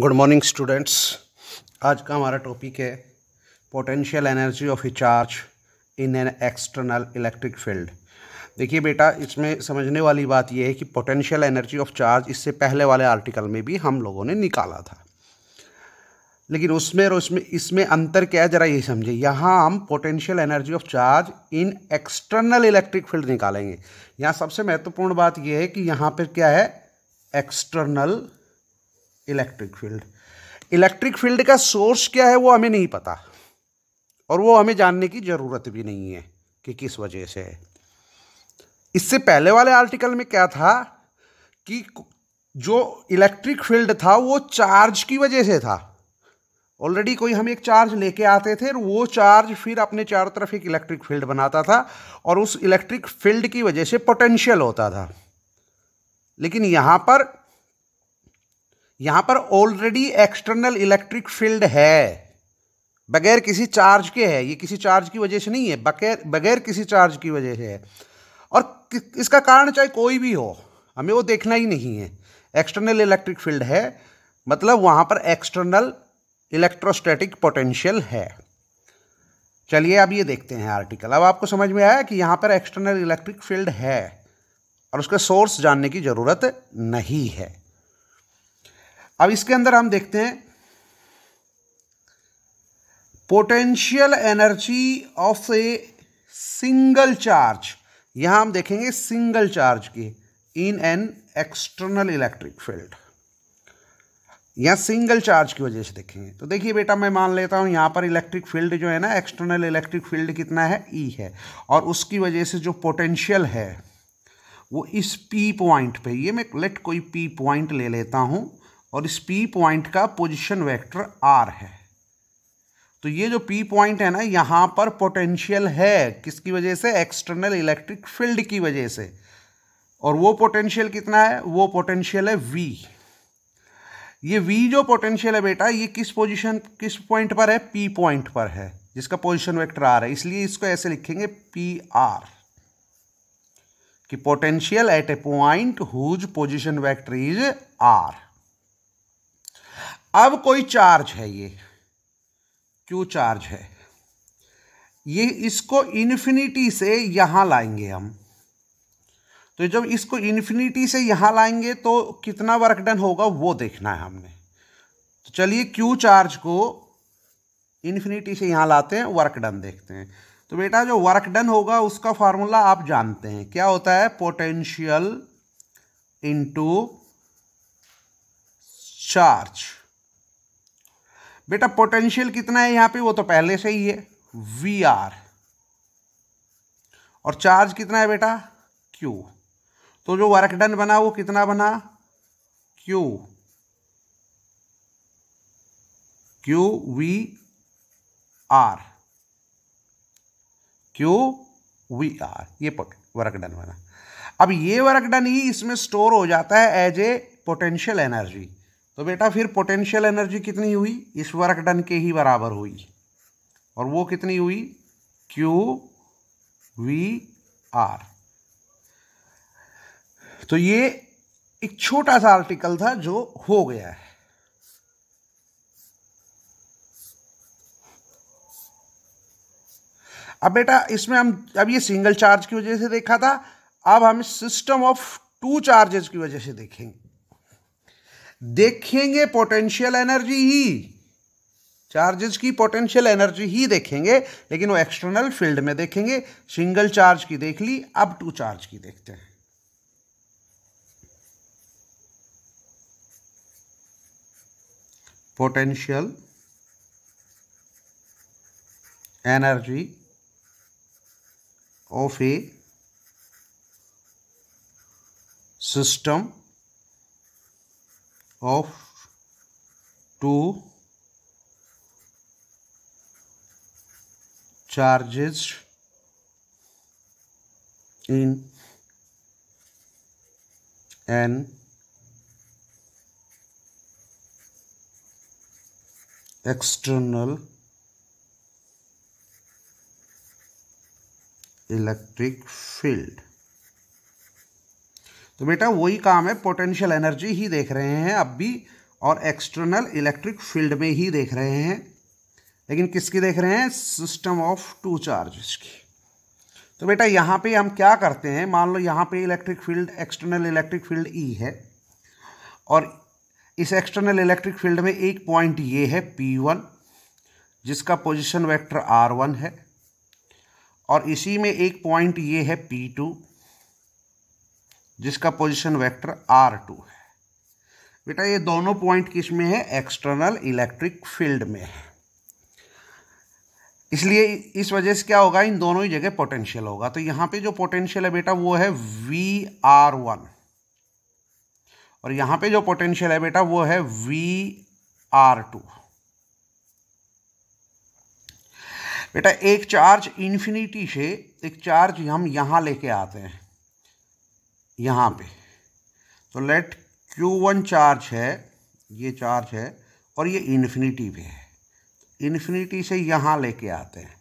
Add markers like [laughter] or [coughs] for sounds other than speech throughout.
good morning students आज का हमारा टॉपिक है potential energy of a charge in an external electric field देखिए बेटा इसमें समझने वाली बात यह है कि पोटेंशियल एनर्जी ऑफ चार्ज इससे पहले वाले आर्टिकल में भी हम लोगों ने निकाला था लेकिन उसमें और उसमें इसमें अंतर क्या है ज़रा ये समझे यहाँ हम potential energy of charge in external electric field निकालेंगे यहाँ सबसे महत्वपूर्ण बात यह है कि यहाँ पर क्या है external electric field electric field का सोर्स क्या है वो हमें नहीं पता और वो हमें जानने की ज़रूरत भी नहीं है कि किस वजह से है इससे पहले वाले आर्टिकल में क्या था कि जो इलेक्ट्रिक फील्ड था वो चार्ज की वजह से था ऑलरेडी कोई हम एक चार्ज लेके आते थे और वो चार्ज फिर अपने चारों तरफ एक इलेक्ट्रिक फील्ड बनाता था और उस इलेक्ट्रिक फील्ड की वजह से पोटेंशियल होता था लेकिन यहाँ पर यहां पर ऑलरेडी एक्सटर्नल इलेक्ट्रिक फील्ड है बगैर किसी चार्ज के है ये किसी चार्ज की वजह से नहीं है बगैर बगैर किसी चार्ज की वजह से है और इसका कारण चाहे कोई भी हो हमें वो देखना ही नहीं है एक्सटर्नल इलेक्ट्रिक फील्ड है मतलब वहाँ पर एक्सटर्नल इलेक्ट्रोस्टैटिक पोटेंशियल है चलिए अब ये देखते हैं आर्टिकल अब आपको समझ में आया कि यहाँ पर एक्सटर्नल इलेक्ट्रिक फील्ड है और उसका सोर्स जानने की ज़रूरत नहीं है अब इसके अंदर हम देखते हैं potential energy of a single charge यहां हम देखेंगे सिंगल चार्ज की in an external electric field या सिंगल चार्ज की वजह से देखेंगे तो देखिए बेटा मैं मान लेता हूं यहां पर इलेक्ट्रिक फील्ड जो है ना एक्सटर्नल इलेक्ट्रिक फील्ड कितना है ई e है और उसकी वजह से जो पोटेंशियल है वो इस पी पॉइंट पे ये मैं लेट कोई पी पॉइंट ले लेता हूं और इस पी पॉइंट का पोजीशन वेक्टर आर है तो ये जो पी पॉइंट है ना यहाँ पर पोटेंशियल है किसकी वजह से एक्सटर्नल इलेक्ट्रिक फील्ड की वजह से और वो पोटेंशियल कितना है वो पोटेंशियल है वी ये वी जो पोटेंशियल है बेटा ये किस पोजीशन किस पॉइंट पर है पी पॉइंट पर है जिसका पोजीशन वेक्टर आर है इसलिए इसको ऐसे लिखेंगे पी आर कि potential at a point whose position vector is R अब कोई चार्ज है ये क्यू चार्ज है ये इसको इन्फिनिटी से यहां लाएंगे हम तो जब इसको इन्फिनिटी से यहां लाएंगे तो कितना वर्क डन होगा वो देखना है हमने तो चलिए क्यू चार्ज को इन्फिनिटी से यहां लाते हैं वर्क डन देखते हैं तो बेटा जो वर्क डन होगा उसका फार्मूला आप जानते हैं क्या होता है पोटेंशियल इनटू चार्ज बेटा पोटेंशियल कितना है यहां पे वो तो पहले से ही है वी आर और चार्ज कितना है बेटा क्यू तो जो वर्क डन बना वो कितना बना Q Q V R Q V R ये वर्क डन बना अब ये वर्क डन ही इसमें स्टोर हो जाता है एज ए पोटेंशियल एनर्जी तो बेटा फिर पोटेंशियल एनर्जी कितनी हुई इस वर्क डन के ही बराबर हुई और वो कितनी हुई क्यू वी आर तो ये एक छोटा सा आर्टिकल था जो हो गया है अब बेटा इसमें हम अब ये सिंगल चार्ज की वजह से देखा था अब हम सिस्टम ऑफ टू चार्जेस की वजह से देखेंगे देखेंगे पोटेंशियल एनर्जी ही चार्जेस की पोटेंशियल एनर्जी ही देखेंगे लेकिन वो एक्सटर्नल फील्ड में देखेंगे सिंगल चार्ज की देख ली अब टू चार्ज की देखते हैं potential energy of a system of two charges in an external electric field तो बेटा वही काम है पोटेंशियल एनर्जी ही देख रहे हैं अब भी और एक्सटर्नल इलेक्ट्रिक फील्ड में ही देख रहे हैं लेकिन किसकी देख रहे हैं सिस्टम ऑफ टू चार्जेस की तो बेटा यहाँ पे हम क्या करते हैं मान लो यहाँ पे electric field external electric field E है और इस एक्सटर्नल इलेक्ट्रिक फील्ड में एक पॉइंट ये है पी वन जिसका पोजिशन वैक्टर आर वन है और इसी में एक पॉइंट ये है पी टू जिसका पोजीशन वेक्टर आर टू है बेटा ये दोनों पॉइंट किस में है एक्सटर्नल इलेक्ट्रिक फील्ड में है इसलिए इस वजह से क्या होगा इन दोनों ही जगह पोटेंशियल होगा तो यहाँ पे जो पोटेंशियल है बेटा वो है वी आर वन और यहाँ पे जो पोटेंशियल है बेटा वो है वी आर टू बेटा एक चार्ज इन्फिनिटी से एक चार्ज हम यहाँ लेके आते हैं यहाँ पे तो लेट क्यू वन चार्ज है ये चार्ज है और ये इन्फिनिटी पे है इन्फिनिटी से यहाँ लेके आते हैं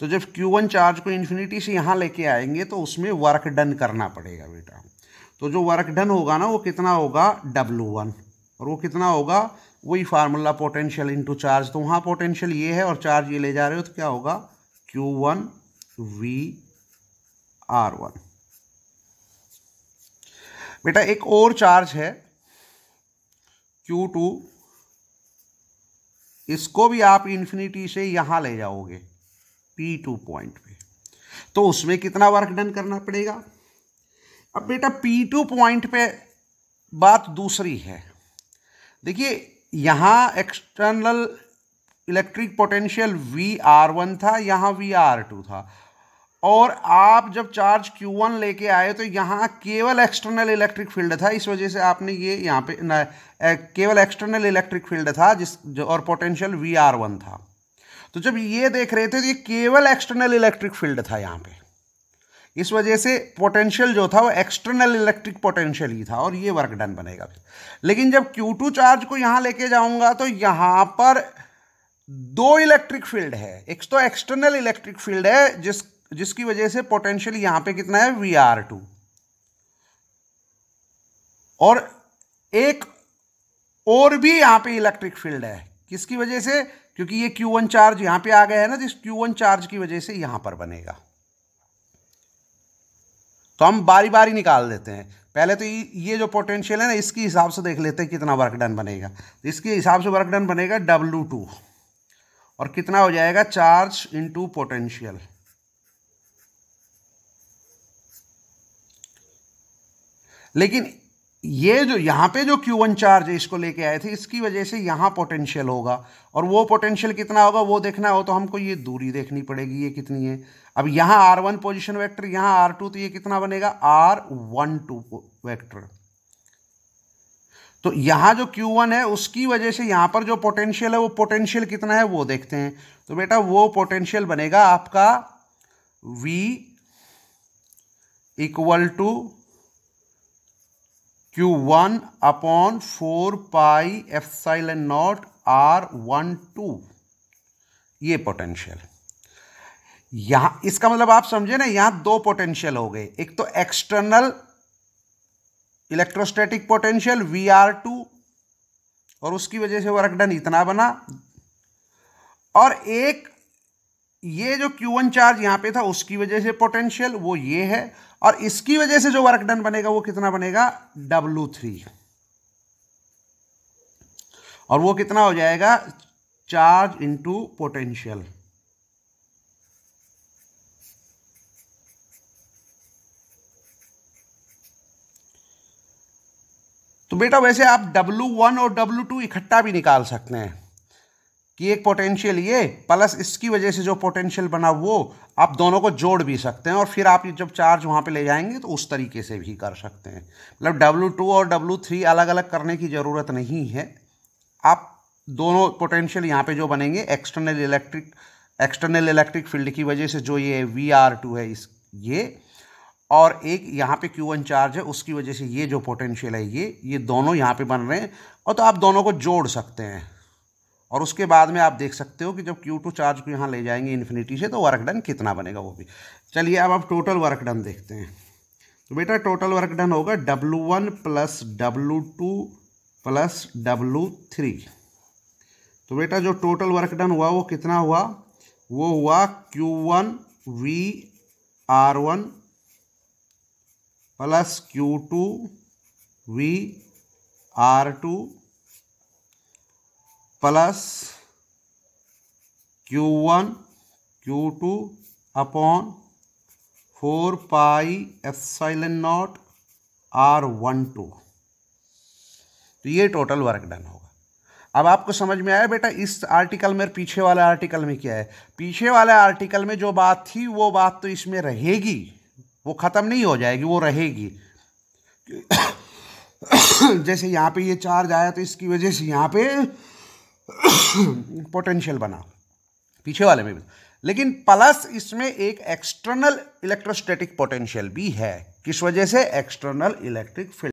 तो जब Q1 चार्ज को इन्फिनिटी से यहाँ लेके आएंगे तो उसमें वर्क डन करना पड़ेगा बेटा तो जो वर्क डन होगा ना वो कितना होगा W1 और वो कितना होगा वही फार्मूला पोटेंशियल इनटू चार्ज तो वहाँ पोटेंशियल ये है और चार्ज ये ले जा रहे हो तो क्या होगा Q1 V R1 बेटा एक और चार्ज है क्यू टू इसको भी आप इन्फिनिटी से यहां ले जाओगे पी टू पॉइंट पे तो उसमें कितना वर्क डन करना पड़ेगा अब बेटा पी टू पॉइंट पे बात दूसरी है देखिए यहां external electric potential V R one था यहां वी आर टू था और आप जब चार्ज Q1 लेके आए तो यहाँ केवल एक्सटर्नल इलेक्ट्रिक फील्ड था इस वजह से आपने ये यहाँ पे ना केवल एक्सटर्नल इलेक्ट्रिक फील्ड था जिस जो और पोटेंशियल वी आर वन था तो जब ये देख रहे थे तो ये केवल एक्सटर्नल इलेक्ट्रिक फील्ड था यहाँ पे इस वजह से पोटेंशियल जो था वो एक्सटर्नल इलेक्ट्रिक पोटेंशियल ही था और ये वर्क डन बनेगा लेकिन जब Q2 चार्ज को यहाँ लेके जाऊंगा तो यहाँ पर दो इलेक्ट्रिक फील्ड है एक तो एक्सटर्नल इलेक्ट्रिक फील्ड है जिस तो जिसकी वजह से पोटेंशियल यहां पे कितना है वी आर टू और एक और भी यहां पे इलेक्ट्रिक फील्ड है किसकी वजह से क्योंकि ये क्यू वन चार्ज यहां पे आ गया है ना जिस क्यू वन चार्ज की वजह से यहां पर बनेगा तो हम बारी बारी निकाल देते हैं पहले तो ये जो पोटेंशियल है ना इसके हिसाब से देख लेते हैं कितना वर्क डन बनेगा इसके हिसाब से वर्क डन बनेगा डब्लू टू और कितना हो जाएगा चार्ज इनटू पोटेंशियल लेकिन ये जो यहाँ पे जो क्यू वन चार्ज इसको लेके आए थे इसकी वजह से यहाँ पोटेंशियल होगा और वो पोटेंशियल कितना होगा वो देखना हो तो हमको ये दूरी देखनी पड़ेगी ये कितनी है अब यहाँ आर वन पोजिशन वैक्टर यहाँ आर टू तो ये कितना बनेगा आर वन टू वैक्टर तो यहाँ जो क्यू वन है उसकी वजह से यहाँ पर जो पोटेंशियल है वो पोटेंशियल कितना है वो देखते हैं तो बेटा वो पोटेंशियल बनेगा आपका V equal to Q one upon four pi epsilon nought R one two ये पोटेंशियल यहां इसका मतलब आप समझे ना यहां दो पोटेंशियल हो गए एक तो external electrostatic potential V R two और उसकी वजह से वर्क डन इतना बना और एक ये जो क्यू वन चार्ज यहां पे था उसकी वजह से पोटेंशियल वो ये है और इसकी वजह से जो वर्क डन बनेगा वो कितना बनेगा डब्लू थ्री और वो कितना हो जाएगा चार्ज इंटू पोटेंशियल तो बेटा वैसे आप W1 और W2 इकट्ठा भी निकाल सकते हैं कि एक पोटेंशियल ये प्लस इसकी वजह से जो पोटेंशियल बना वो आप दोनों को जोड़ भी सकते हैं और फिर आप जब चार्ज वहाँ पे ले जाएंगे तो उस तरीके से भी कर सकते हैं मतलब डब्लू टू और डब्लू थ्री अलग अलग करने की ज़रूरत नहीं है आप दोनों पोटेंशियल यहाँ पे जो बनेंगे external electric external electric field की वजह से जो ये वी आर टू है इस ये और एक यहाँ पे क्यू वन चार्ज है उसकी वजह से ये जो पोटेंशियल है ये ये दोनों यहाँ पे बन रहे हैं और तो आप दोनों को जोड़ सकते हैं और उसके बाद में आप देख सकते हो कि जब Q2 चार्ज को यहाँ ले जाएंगे इन्फिनिटी से तो वर्क डन कितना बनेगा वो भी चलिए अब आप टोटल वर्क डन देखते हैं तो बेटा टोटल वर्क डन होगा W one plus W two plus W three तो बेटा जो टोटल वर्क डन हुआ वो कितना हुआ वो हुआ Q one V R one plus Q two V R two plus Q one Q two upon four pi epsilon nought R one two तो ये टोटल वर्क डन होगा अब आपको समझ में आया बेटा इस आर्टिकल में पीछे वाले आर्टिकल में क्या है पीछे वाले आर्टिकल में जो बात थी वो बात तो इसमें रहेगी वो ख़त्म नहीं हो जाएगी वो रहेगी [coughs] जैसे यहाँ पे ये चार्ज आया तो इसकी वजह से यहाँ पे पोटेंशियल [coughs] बना पीछे वाले में भी लेकिन प्लस इसमें एक एक्सटर्नल इलेक्ट्रोस्टैटिक पोटेंशियल भी है किस वजह से एक्सटर्नल इलेक्ट्रिक फील्ड